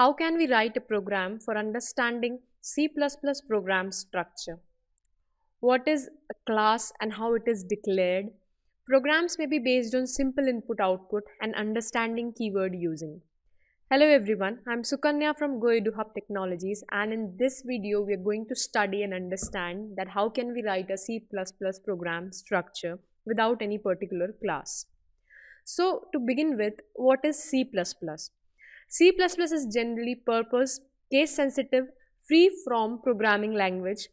How can we write a program for understanding C++ program structure? What is a class and how it is declared? Programs may be based on simple input-output and understanding keyword using. Hello everyone, I'm Sukanya from GoEduHub Technologies and in this video we are going to study and understand that how can we write a C++ program structure without any particular class. So to begin with, what is C++? C++ is generally purpose, case sensitive, free from programming language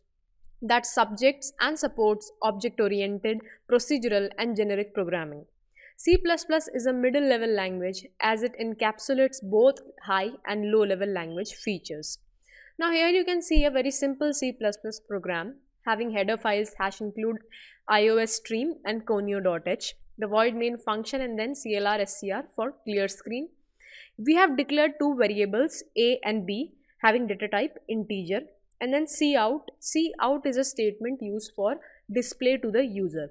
that subjects and supports object-oriented, procedural and generic programming. C++ is a middle-level language as it encapsulates both high and low-level language features. Now here you can see a very simple C++ program having header files hash include iOS stream and conio.h, the void main function and then clrscr for clear screen, we have declared two variables a and b having data type integer and then cout. cout is a statement used for display to the user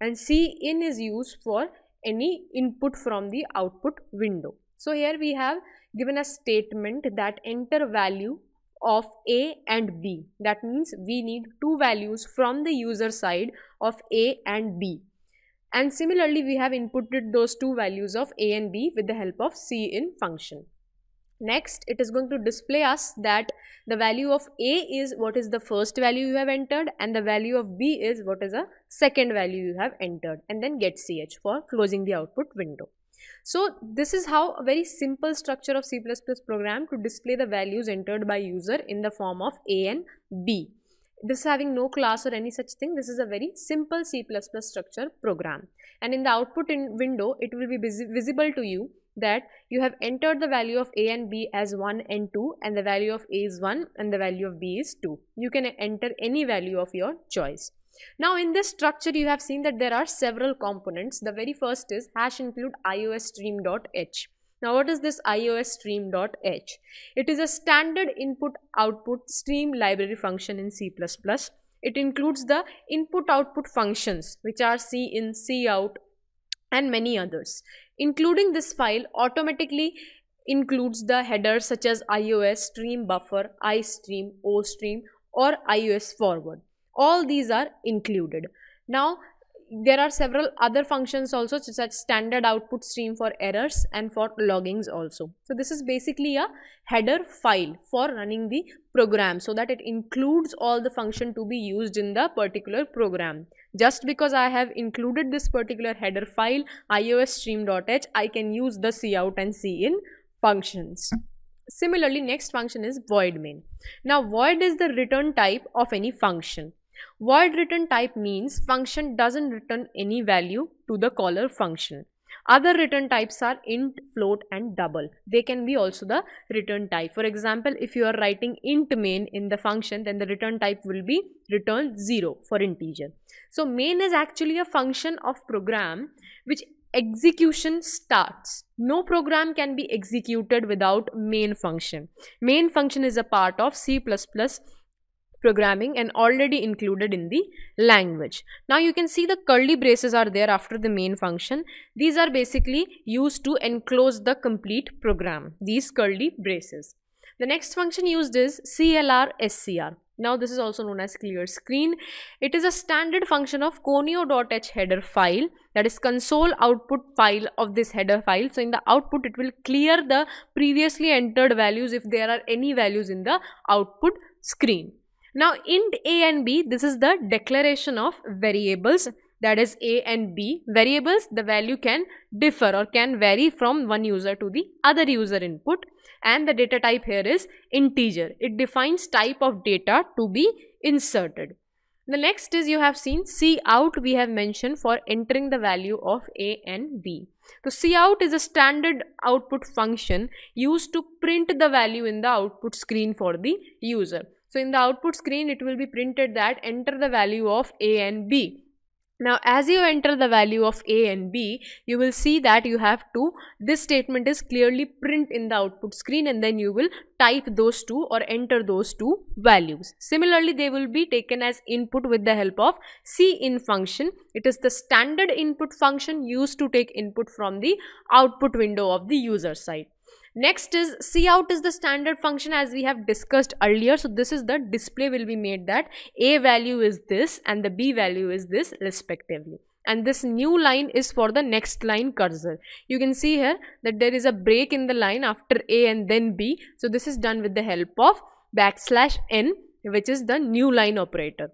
and cin is used for any input from the output window. So here we have given a statement that enter value of a and b that means we need two values from the user side of a and b and similarly, we have inputted those two values of a and b with the help of c in function. Next, it is going to display us that the value of a is what is the first value you have entered and the value of b is what is the second value you have entered and then get ch for closing the output window. So this is how a very simple structure of C++ program to display the values entered by user in the form of a and b this having no class or any such thing this is a very simple C++ structure program and in the output in window it will be visible to you that you have entered the value of a and b as 1 and 2 and the value of a is 1 and the value of b is 2 you can enter any value of your choice now in this structure you have seen that there are several components the very first is hash include iostream.h now what is this iOS stream.h? It is a standard input output stream library function in C++. It includes the input output functions which are C in, C out and many others. Including this file automatically includes the headers such as iOS stream buffer, iStream, OStream or iOS forward. All these are included. Now there are several other functions also such as standard output stream for errors and for loggings also. So this is basically a header file for running the program so that it includes all the function to be used in the particular program. Just because I have included this particular header file iosstream.h I can use the cout and cin functions. Similarly next function is void main. Now void is the return type of any function. Void return type means function doesn't return any value to the caller function. Other return types are int, float and double. They can be also the return type. For example, if you are writing int main in the function, then the return type will be return 0 for integer. So main is actually a function of program which execution starts. No program can be executed without main function. Main function is a part of C++ programming and already included in the language. Now you can see the curly braces are there after the main function. These are basically used to enclose the complete program, these curly braces. The next function used is clrscr. Now this is also known as clear screen. It is a standard function of conio.h header file that is console output file of this header file. So in the output it will clear the previously entered values if there are any values in the output screen. Now int a and b, this is the declaration of variables that is a and b. Variables, the value can differ or can vary from one user to the other user input and the data type here is integer. It defines type of data to be inserted. The next is you have seen C out we have mentioned for entering the value of A and B. So C out is a standard output function used to print the value in the output screen for the user. So in the output screen, it will be printed that enter the value of A and B. Now as you enter the value of A and B, you will see that you have to, this statement is clearly print in the output screen and then you will type those two or enter those two values. Similarly, they will be taken as input with the help of cin function. It is the standard input function used to take input from the output window of the user side next is cout is the standard function as we have discussed earlier so this is the display will be made that a value is this and the b value is this respectively and this new line is for the next line cursor you can see here that there is a break in the line after a and then b so this is done with the help of backslash n which is the new line operator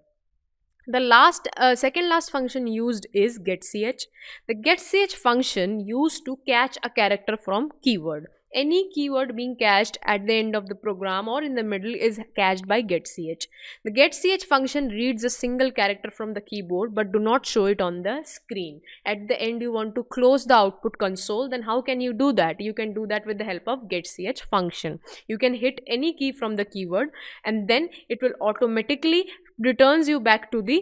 the last uh, second last function used is getch the getch function used to catch a character from keyword any keyword being cached at the end of the program or in the middle is cached by getch. The getch function reads a single character from the keyboard but do not show it on the screen. At the end you want to close the output console then how can you do that? You can do that with the help of getch function. You can hit any key from the keyword and then it will automatically returns you back to the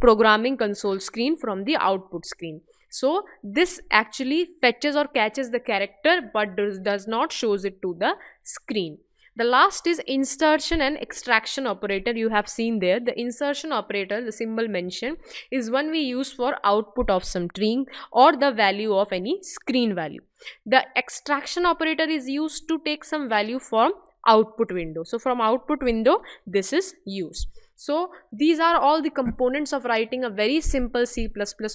programming console screen from the output screen. So this actually fetches or catches the character but does not shows it to the screen. The last is insertion and extraction operator you have seen there. The insertion operator, the symbol mentioned, is one we use for output of some string or the value of any screen value. The extraction operator is used to take some value from output window. So from output window, this is used. So these are all the components of writing a very simple C++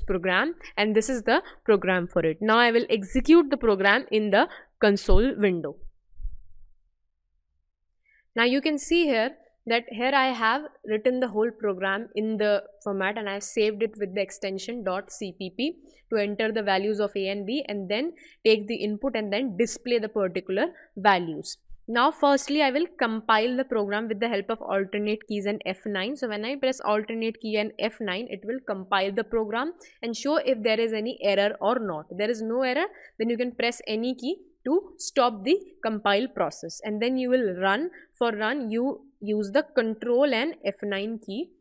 program and this is the program for it. Now I will execute the program in the console window. Now you can see here that here I have written the whole program in the format and I have saved it with the extension .cpp to enter the values of a and b and then take the input and then display the particular values. Now firstly I will compile the program with the help of alternate keys and F9. So when I press alternate key and F9 it will compile the program and show if there is any error or not. There is no error then you can press any key to stop the compile process and then you will run. For run you use the control and F9 key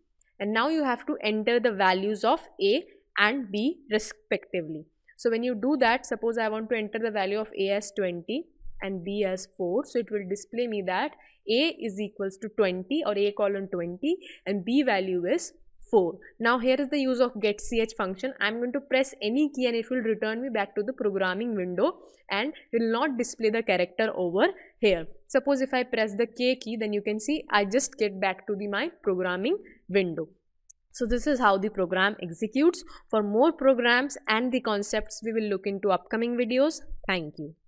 and now you have to enter the values of A and B respectively. So when you do that suppose I want to enter the value of A as 20 and b as 4 so it will display me that a is equals to 20 or a colon 20 and b value is 4 now here is the use of getch function i'm going to press any key and it will return me back to the programming window and will not display the character over here suppose if i press the k key then you can see i just get back to the my programming window so this is how the program executes. For more programs and the concepts we will look into upcoming videos. Thank you.